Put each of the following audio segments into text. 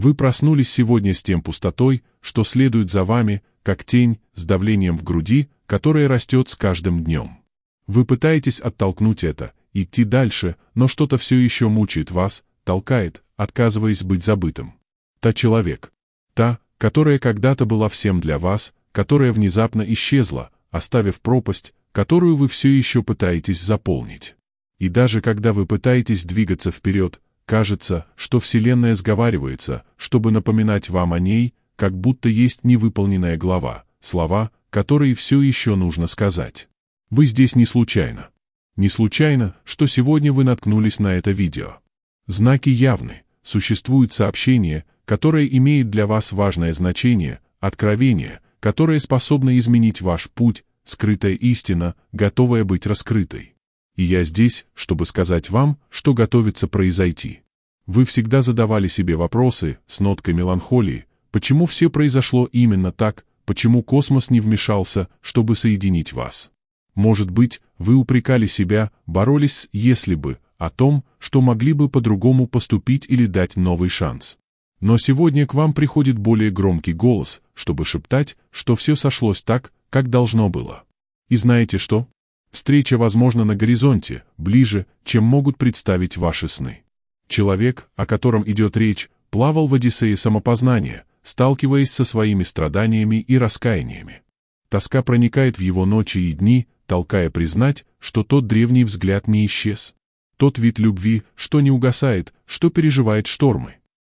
Вы проснулись сегодня с тем пустотой, что следует за вами, как тень, с давлением в груди, которая растет с каждым днем. Вы пытаетесь оттолкнуть это, идти дальше, но что-то все еще мучает вас, толкает, отказываясь быть забытым. Та человек. Та, которая когда-то была всем для вас, которая внезапно исчезла, оставив пропасть, которую вы все еще пытаетесь заполнить. И даже когда вы пытаетесь двигаться вперед, Кажется, что Вселенная сговаривается, чтобы напоминать вам о ней, как будто есть невыполненная глава, слова, которые все еще нужно сказать. Вы здесь не случайно. Не случайно, что сегодня вы наткнулись на это видео. Знаки явны. Существует сообщение, которое имеет для вас важное значение, откровение, которое способно изменить ваш путь, скрытая истина, готовая быть раскрытой. И я здесь, чтобы сказать вам, что готовится произойти. Вы всегда задавали себе вопросы с ноткой меланхолии, почему все произошло именно так, почему космос не вмешался, чтобы соединить вас. Может быть, вы упрекали себя, боролись с «если бы», о том, что могли бы по-другому поступить или дать новый шанс. Но сегодня к вам приходит более громкий голос, чтобы шептать, что все сошлось так, как должно было. И знаете что? Встреча возможна на горизонте, ближе, чем могут представить ваши сны. Человек, о котором идет речь, плавал в Одиссее самопознания, сталкиваясь со своими страданиями и раскаяниями. Тоска проникает в его ночи и дни, толкая признать, что тот древний взгляд не исчез. Тот вид любви, что не угасает, что переживает штормы.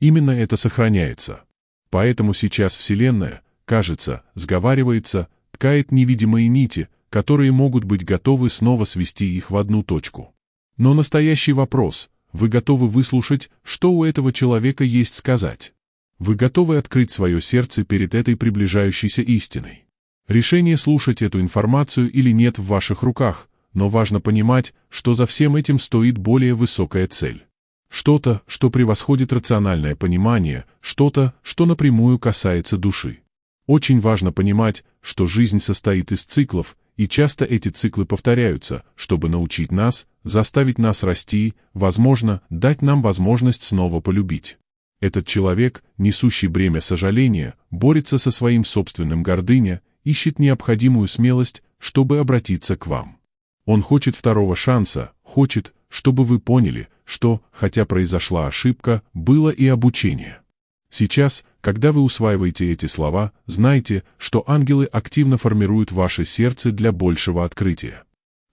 Именно это сохраняется. Поэтому сейчас Вселенная, кажется, сговаривается, ткает невидимые нити, которые могут быть готовы снова свести их в одну точку. Но настоящий вопрос, вы готовы выслушать, что у этого человека есть сказать. Вы готовы открыть свое сердце перед этой приближающейся истиной. Решение слушать эту информацию или нет в ваших руках, но важно понимать, что за всем этим стоит более высокая цель. Что-то, что превосходит рациональное понимание, что-то, что напрямую касается души. Очень важно понимать, что жизнь состоит из циклов, и часто эти циклы повторяются, чтобы научить нас, заставить нас расти, возможно, дать нам возможность снова полюбить. Этот человек, несущий бремя сожаления, борется со своим собственным гордыня, ищет необходимую смелость, чтобы обратиться к вам. Он хочет второго шанса, хочет, чтобы вы поняли, что, хотя произошла ошибка, было и обучение. Сейчас, когда вы усваиваете эти слова, знайте, что ангелы активно формируют ваше сердце для большего открытия.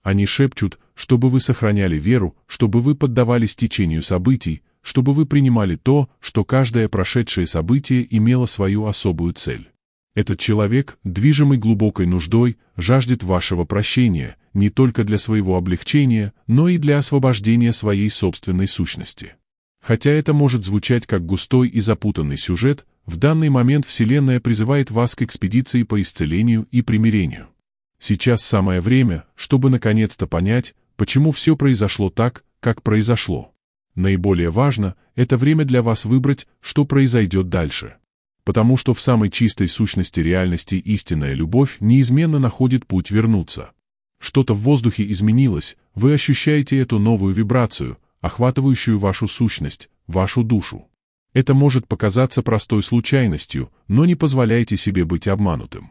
Они шепчут, чтобы вы сохраняли веру, чтобы вы поддавались течению событий, чтобы вы принимали то, что каждое прошедшее событие имело свою особую цель. Этот человек, движимый глубокой нуждой, жаждет вашего прощения, не только для своего облегчения, но и для освобождения своей собственной сущности. Хотя это может звучать как густой и запутанный сюжет, в данный момент Вселенная призывает вас к экспедиции по исцелению и примирению. Сейчас самое время, чтобы наконец-то понять, Почему все произошло так, как произошло? Наиболее важно — это время для вас выбрать, что произойдет дальше. Потому что в самой чистой сущности реальности истинная любовь неизменно находит путь вернуться. Что-то в воздухе изменилось, вы ощущаете эту новую вибрацию, охватывающую вашу сущность, вашу душу. Это может показаться простой случайностью, но не позволяйте себе быть обманутым.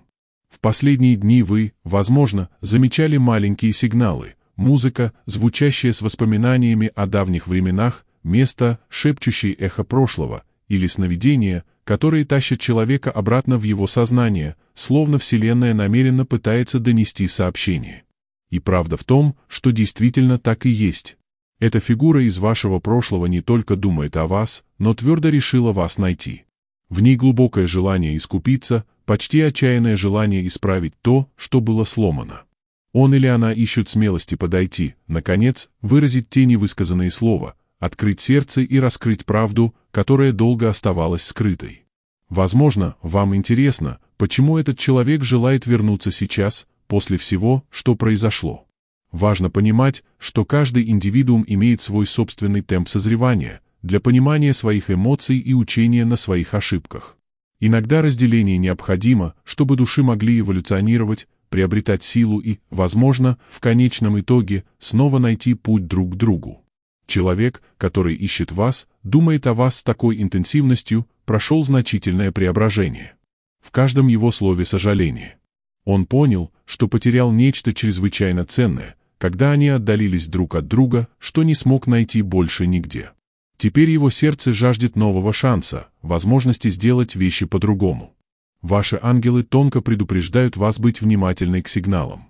В последние дни вы, возможно, замечали маленькие сигналы, музыка, звучащая с воспоминаниями о давних временах, место, шепчущее эхо прошлого, или сновидения, которые тащат человека обратно в его сознание, словно Вселенная намеренно пытается донести сообщение. И правда в том, что действительно так и есть. Эта фигура из вашего прошлого не только думает о вас, но твердо решила вас найти. В ней глубокое желание искупиться, почти отчаянное желание исправить то, что было сломано. Он или она ищут смелости подойти, наконец, выразить те невысказанные слова, открыть сердце и раскрыть правду, которая долго оставалась скрытой. Возможно, вам интересно, почему этот человек желает вернуться сейчас, после всего, что произошло. Важно понимать, что каждый индивидуум имеет свой собственный темп созревания для понимания своих эмоций и учения на своих ошибках. Иногда разделение необходимо, чтобы души могли эволюционировать, приобретать силу и, возможно, в конечном итоге снова найти путь друг к другу. Человек, который ищет вас, думает о вас с такой интенсивностью, прошел значительное преображение. В каждом его слове сожаление. Он понял, что потерял нечто чрезвычайно ценное, когда они отдалились друг от друга, что не смог найти больше нигде. Теперь его сердце жаждет нового шанса, возможности сделать вещи по-другому. Ваши ангелы тонко предупреждают вас быть внимательной к сигналам.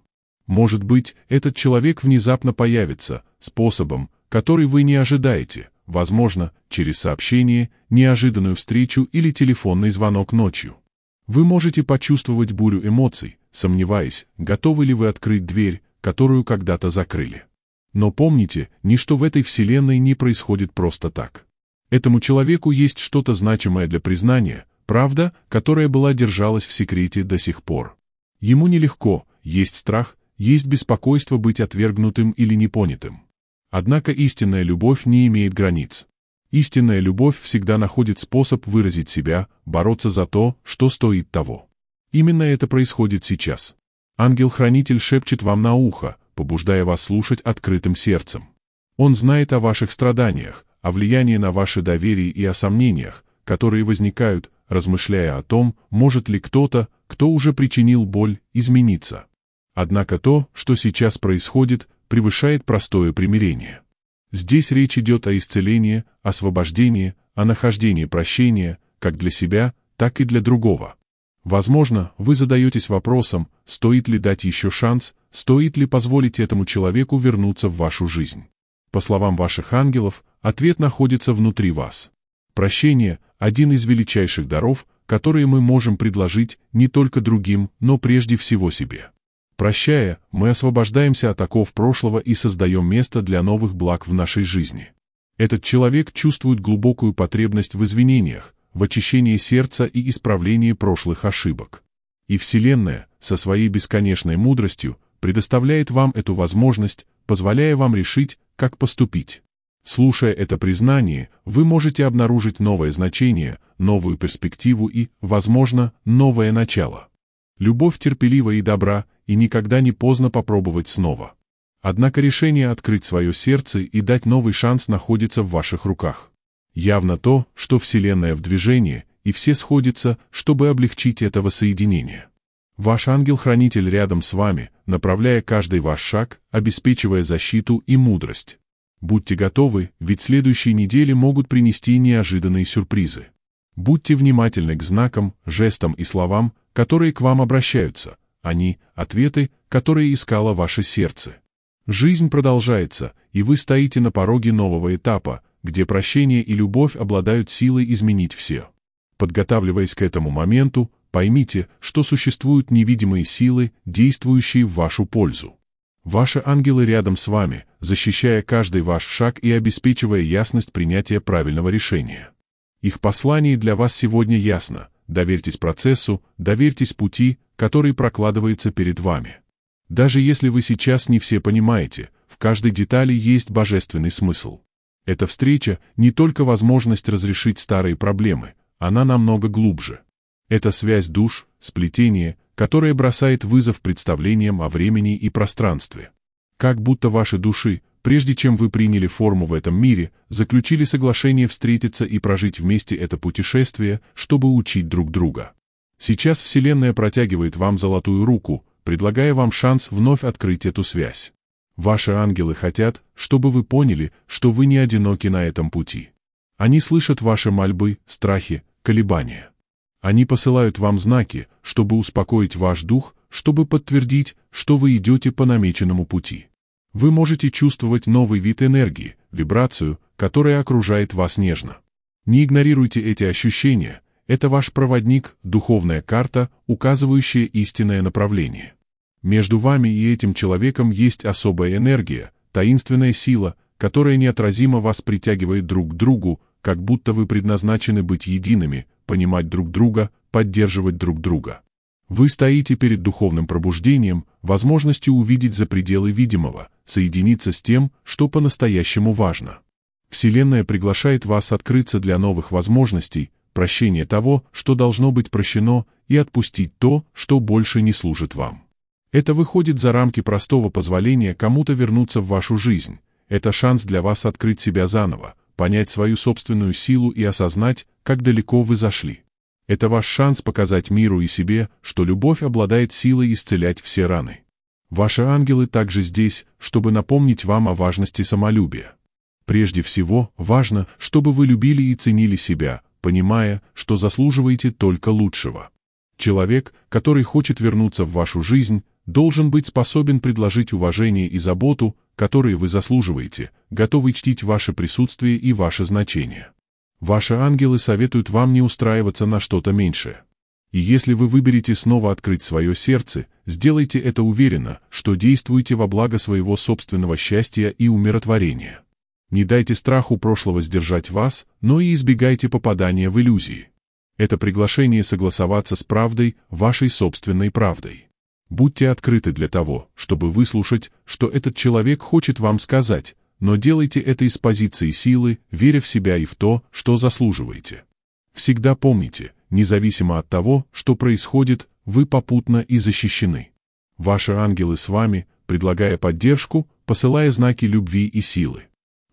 Может быть, этот человек внезапно появится, способом, который вы не ожидаете, возможно, через сообщение, неожиданную встречу или телефонный звонок ночью. Вы можете почувствовать бурю эмоций, сомневаясь, готовы ли вы открыть дверь, которую когда-то закрыли. Но помните, ничто в этой вселенной не происходит просто так. Этому человеку есть что-то значимое для признания, Правда, которая была держалась в секрете до сих пор. Ему нелегко, есть страх, есть беспокойство быть отвергнутым или непонятым. Однако истинная любовь не имеет границ. Истинная любовь всегда находит способ выразить себя, бороться за то, что стоит того. Именно это происходит сейчас. Ангел-хранитель шепчет вам на ухо, побуждая вас слушать открытым сердцем. Он знает о ваших страданиях, о влиянии на ваше доверие и о сомнениях, которые возникают, размышляя о том, может ли кто-то, кто уже причинил боль, измениться. Однако то, что сейчас происходит, превышает простое примирение. Здесь речь идет о исцелении, освобождении, о нахождении прощения, как для себя, так и для другого. Возможно, вы задаетесь вопросом, стоит ли дать еще шанс, стоит ли позволить этому человеку вернуться в вашу жизнь. По словам ваших ангелов, ответ находится внутри вас. Прощение – один из величайших даров, которые мы можем предложить не только другим, но прежде всего себе. Прощая, мы освобождаемся от оков прошлого и создаем место для новых благ в нашей жизни. Этот человек чувствует глубокую потребность в извинениях, в очищении сердца и исправлении прошлых ошибок. И Вселенная, со своей бесконечной мудростью, предоставляет вам эту возможность, позволяя вам решить, как поступить. Слушая это признание, вы можете обнаружить новое значение, новую перспективу и, возможно, новое начало. Любовь терпелива и добра, и никогда не поздно попробовать снова. Однако решение открыть свое сердце и дать новый шанс находится в ваших руках. Явно то, что Вселенная в движении, и все сходятся, чтобы облегчить это воссоединение. Ваш ангел-хранитель рядом с вами, направляя каждый ваш шаг, обеспечивая защиту и мудрость. Будьте готовы, ведь следующие недели могут принести неожиданные сюрпризы. Будьте внимательны к знакам, жестам и словам, которые к вам обращаются. Они а — ответы, которые искало ваше сердце. Жизнь продолжается, и вы стоите на пороге нового этапа, где прощение и любовь обладают силой изменить все. Подготавливаясь к этому моменту, поймите, что существуют невидимые силы, действующие в вашу пользу. Ваши ангелы рядом с вами, защищая каждый ваш шаг и обеспечивая ясность принятия правильного решения. Их послание для вас сегодня ясно. Доверьтесь процессу, доверьтесь пути, который прокладывается перед вами. Даже если вы сейчас не все понимаете, в каждой детали есть божественный смысл. Эта встреча не только возможность разрешить старые проблемы, она намного глубже. Это связь душ, сплетение, которое бросает вызов представлениям о времени и пространстве. Как будто ваши души, прежде чем вы приняли форму в этом мире, заключили соглашение встретиться и прожить вместе это путешествие, чтобы учить друг друга. Сейчас Вселенная протягивает вам золотую руку, предлагая вам шанс вновь открыть эту связь. Ваши ангелы хотят, чтобы вы поняли, что вы не одиноки на этом пути. Они слышат ваши мольбы, страхи, колебания. Они посылают вам знаки, чтобы успокоить ваш дух, чтобы подтвердить, что вы идете по намеченному пути. Вы можете чувствовать новый вид энергии, вибрацию, которая окружает вас нежно. Не игнорируйте эти ощущения, это ваш проводник, духовная карта, указывающая истинное направление. Между вами и этим человеком есть особая энергия, таинственная сила, которая неотразимо вас притягивает друг к другу, как будто вы предназначены быть едиными, понимать друг друга, поддерживать друг друга. Вы стоите перед духовным пробуждением, возможностью увидеть за пределы видимого, соединиться с тем, что по-настоящему важно. Вселенная приглашает вас открыться для новых возможностей, прощения того, что должно быть прощено, и отпустить то, что больше не служит вам. Это выходит за рамки простого позволения кому-то вернуться в вашу жизнь. Это шанс для вас открыть себя заново, понять свою собственную силу и осознать, как далеко вы зашли. Это ваш шанс показать миру и себе, что любовь обладает силой исцелять все раны. Ваши ангелы также здесь, чтобы напомнить вам о важности самолюбия. Прежде всего, важно, чтобы вы любили и ценили себя, понимая, что заслуживаете только лучшего. Человек, который хочет вернуться в вашу жизнь, должен быть способен предложить уважение и заботу, которые вы заслуживаете, готовы чтить ваше присутствие и ваше значение. Ваши ангелы советуют вам не устраиваться на что-то меньшее. И если вы выберете снова открыть свое сердце, сделайте это уверенно, что действуете во благо своего собственного счастья и умиротворения. Не дайте страху прошлого сдержать вас, но и избегайте попадания в иллюзии. Это приглашение согласоваться с правдой, вашей собственной правдой. Будьте открыты для того, чтобы выслушать, что этот человек хочет вам сказать, но делайте это из позиции силы, веря в себя и в то, что заслуживаете. Всегда помните, независимо от того, что происходит, вы попутно и защищены. Ваши ангелы с вами, предлагая поддержку, посылая знаки любви и силы.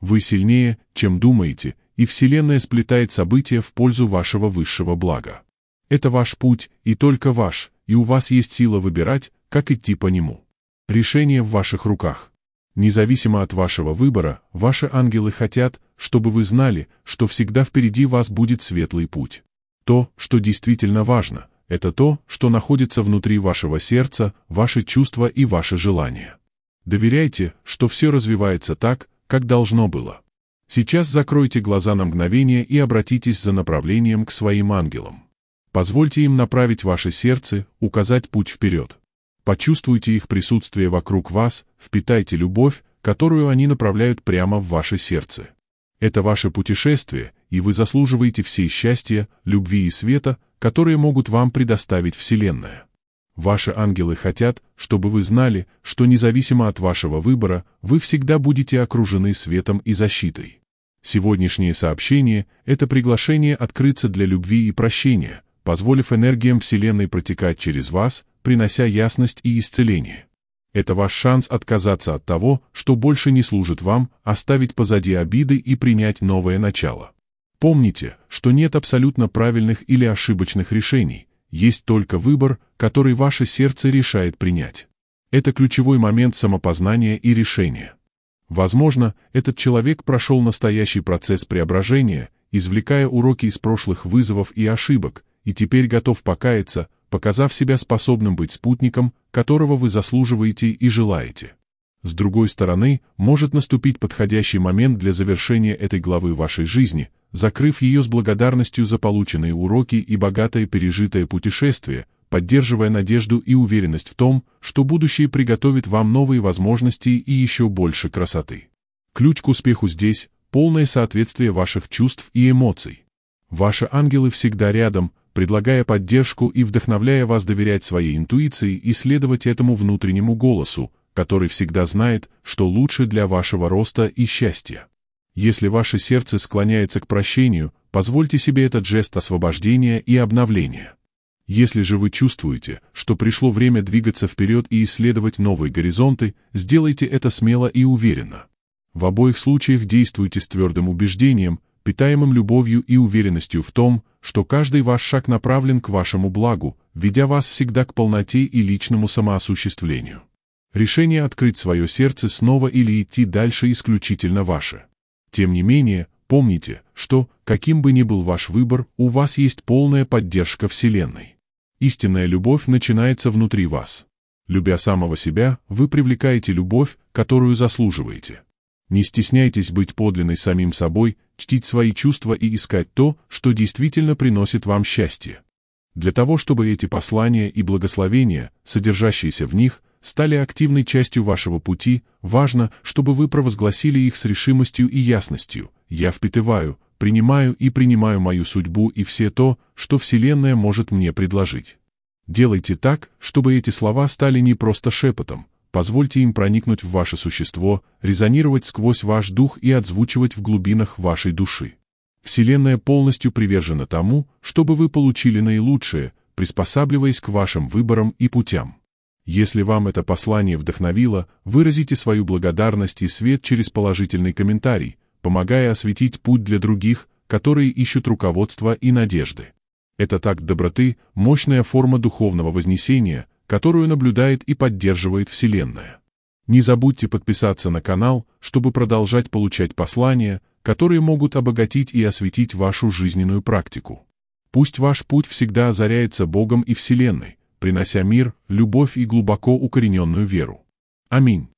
Вы сильнее, чем думаете, и Вселенная сплетает события в пользу вашего высшего блага. Это ваш путь, и только ваш, и у вас есть сила выбирать, как идти по нему. Решение в ваших руках. Независимо от вашего выбора, ваши ангелы хотят, чтобы вы знали, что всегда впереди вас будет светлый путь. То, что действительно важно, это то, что находится внутри вашего сердца, ваши чувства и ваши желания. Доверяйте, что все развивается так, как должно было. Сейчас закройте глаза на мгновение и обратитесь за направлением к своим ангелам. Позвольте им направить ваше сердце, указать путь вперед. Почувствуйте их присутствие вокруг вас, впитайте любовь, которую они направляют прямо в ваше сердце. Это ваше путешествие, и вы заслуживаете всей счастья, любви и света, которые могут вам предоставить Вселенная. Ваши ангелы хотят, чтобы вы знали, что независимо от вашего выбора, вы всегда будете окружены светом и защитой. Сегодняшнее сообщение — это приглашение открыться для любви и прощения — позволив энергиям Вселенной протекать через вас, принося ясность и исцеление. Это ваш шанс отказаться от того, что больше не служит вам, оставить позади обиды и принять новое начало. Помните, что нет абсолютно правильных или ошибочных решений, есть только выбор, который ваше сердце решает принять. Это ключевой момент самопознания и решения. Возможно, этот человек прошел настоящий процесс преображения, извлекая уроки из прошлых вызовов и ошибок, и теперь готов покаяться, показав себя способным быть спутником, которого вы заслуживаете и желаете. С другой стороны, может наступить подходящий момент для завершения этой главы вашей жизни, закрыв ее с благодарностью за полученные уроки и богатое пережитое путешествие, поддерживая надежду и уверенность в том, что будущее приготовит вам новые возможности и еще больше красоты. Ключ к успеху здесь – полное соответствие ваших чувств и эмоций. Ваши ангелы всегда рядом, предлагая поддержку и вдохновляя вас доверять своей интуиции и следовать этому внутреннему голосу, который всегда знает, что лучше для вашего роста и счастья. Если ваше сердце склоняется к прощению, позвольте себе этот жест освобождения и обновления. Если же вы чувствуете, что пришло время двигаться вперед и исследовать новые горизонты, сделайте это смело и уверенно. В обоих случаях действуйте с твердым убеждением, питаемым любовью и уверенностью в том, что каждый ваш шаг направлен к вашему благу, ведя вас всегда к полноте и личному самоосуществлению. Решение открыть свое сердце снова или идти дальше исключительно ваше. Тем не менее, помните, что, каким бы ни был ваш выбор, у вас есть полная поддержка Вселенной. Истинная любовь начинается внутри вас. Любя самого себя, вы привлекаете любовь, которую заслуживаете. Не стесняйтесь быть подлинной самим собой, чтить свои чувства и искать то, что действительно приносит вам счастье. Для того, чтобы эти послания и благословения, содержащиеся в них, стали активной частью вашего пути, важно, чтобы вы провозгласили их с решимостью и ясностью. «Я впитываю, принимаю и принимаю мою судьбу и все то, что Вселенная может мне предложить». Делайте так, чтобы эти слова стали не просто шепотом, Позвольте им проникнуть в ваше существо, резонировать сквозь ваш дух и отзвучивать в глубинах вашей души. Вселенная полностью привержена тому, чтобы вы получили наилучшее, приспосабливаясь к вашим выборам и путям. Если вам это послание вдохновило, выразите свою благодарность и свет через положительный комментарий, помогая осветить путь для других, которые ищут руководства и надежды. Этот акт доброты – мощная форма духовного вознесения – которую наблюдает и поддерживает Вселенная. Не забудьте подписаться на канал, чтобы продолжать получать послания, которые могут обогатить и осветить вашу жизненную практику. Пусть ваш путь всегда озаряется Богом и Вселенной, принося мир, любовь и глубоко укорененную веру. Аминь.